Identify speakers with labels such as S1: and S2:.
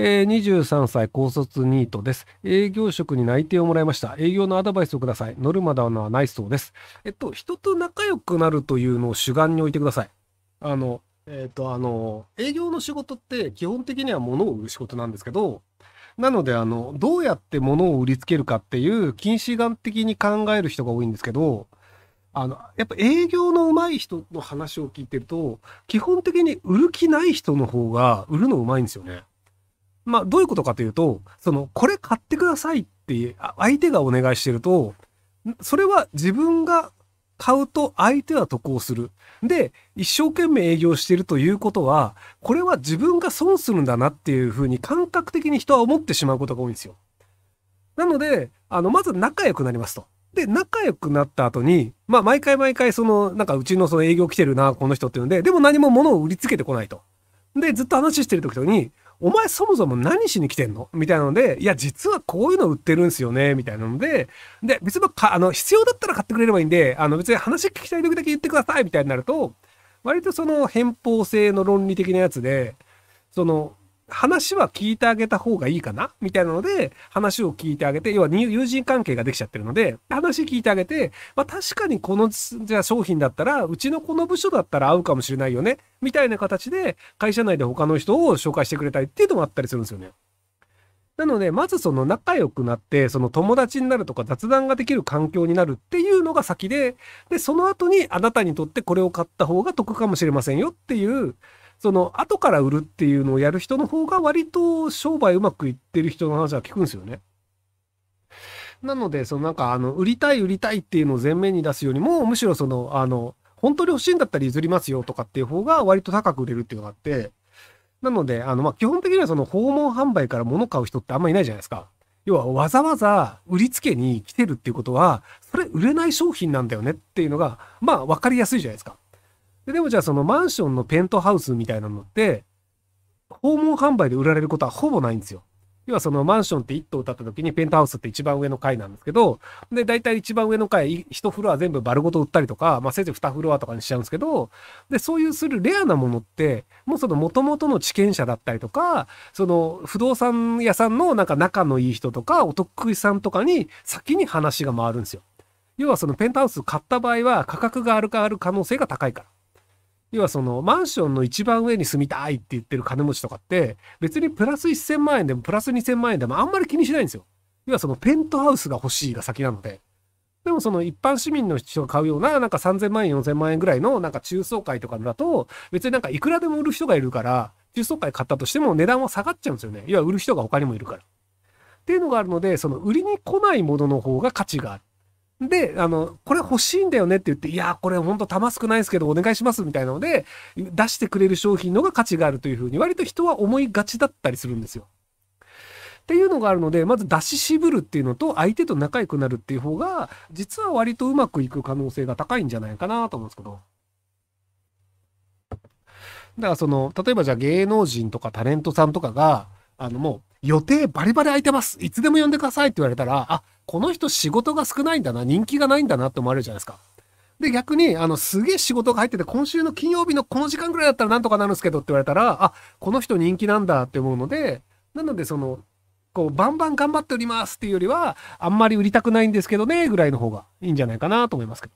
S1: えー、23歳高卒ニートです。営業職に内定をもらいました。営業のアドバイスをください。ノルマだのはないそうです。えっと、人と仲良くなるというのを主眼に置いてください。あの、えっと、あの、営業の仕事って基本的には物を売る仕事なんですけど、なので、あの、どうやって物を売りつけるかっていう禁止眼的に考える人が多いんですけど、あの、やっぱ営業の上手い人の話を聞いてると、基本的に売る気ない人の方が売るの上手いんですよね。まあ、どういうことかというと、その、これ買ってくださいって相手がお願いしてると、それは自分が買うと相手は得をする。で、一生懸命営業してるということは、これは自分が損するんだなっていうふうに感覚的に人は思ってしまうことが多いんですよ。なので、あの、まず仲良くなりますと。で、仲良くなった後に、まあ、毎回毎回、その、なんか、うちのその営業来てるな、この人っていうので、でも何も物を売りつけてこないと。で、ずっと話してる時に、お前そもそも何しに来てんのみたいなので、いや、実はこういうの売ってるんすよね、みたいなので、で、別にか、あの、必要だったら買ってくれればいいんで、あの、別に話聞きたい時だけ言ってください、みたいになると、割とその偏方性の論理的なやつで、その、話は聞いてあげた方がいいかなみたいなので、話を聞いてあげて、要は友人関係ができちゃってるので、話聞いてあげて、まあ確かにこの、じゃあ商品だったら、うちのこの部署だったら合うかもしれないよねみたいな形で、会社内で他の人を紹介してくれたりっていうのもあったりするんですよね。なので、まずその仲良くなって、その友達になるとか雑談ができる環境になるっていうのが先で、で、その後にあなたにとってこれを買った方が得かもしれませんよっていう、その、後から売るっていうのをやる人の方が割と商売うまくいってる人の話は聞くんですよね。なので、そのなんか、あの、売りたい売りたいっていうのを前面に出すよりも、むしろその、あの、本当に欲しいんだったら譲りますよとかっていう方が割と高く売れるっていうのがあって、なので、あの、ま、基本的にはその訪問販売から物買う人ってあんまいないじゃないですか。要はわざわざ売りつけに来てるっていうことは、それ売れない商品なんだよねっていうのが、まあ分かりやすいじゃないですか。ででもじゃあそのマンションのペントハウスみたいなのって、訪問販売で売られることはほぼないんですよ。要はそのマンションって1棟建った時にペントハウスって一番上の階なんですけど、で、大体一番上の階、1フロア全部丸ごと売ったりとか、まあせいぜい2フロアとかにしちゃうんですけど、で、そういうするレアなものって、もうその元々の地権者だったりとか、その不動産屋さんのなんか仲のいい人とか、お得意さんとかに先に話が回るんですよ。要はそのペントハウス買った場合は価格があるかある可能性が高いから。要はそのマンションの一番上に住みたいって言ってる金持ちとかって別にプラス1000万円でもプラス2000万円でもあんまり気にしないんですよ。要はそのペントハウスが欲しいが先なので。でもその一般市民の人が買うようななんか3000万円4000万円ぐらいのなんか中層階とかだと別になんかいくらでも売る人がいるから中層階買ったとしても値段は下がっちゃうんですよね。要は売る人が他にもいるから。っていうのがあるのでその売りに来ないものの方が価値がある。で、あの、これ欲しいんだよねって言って、いや、これほんと玉少ないですけどお願いしますみたいなので、出してくれる商品のが価値があるというふうに割と人は思いがちだったりするんですよ。っていうのがあるので、まず出し渋るっていうのと相手と仲良くなるっていう方が、実は割とうまくいく可能性が高いんじゃないかなと思うんですけど。だからその、例えばじゃあ芸能人とかタレントさんとかが、あのもう予定バリバリ空いてます。いつでも呼んでくださいって言われたら、あ、この人仕事が少ないんだな、人気がないんだなって思われるじゃないですか。で、逆に、あの、すげえ仕事が入ってて、今週の金曜日のこの時間ぐらいだったらなんとかなるんですけどって言われたら、あ、この人人気なんだって思うので、なので、その、こう、バンバン頑張っておりますっていうよりは、あんまり売りたくないんですけどね、ぐらいの方がいいんじゃないかなと思いますけど。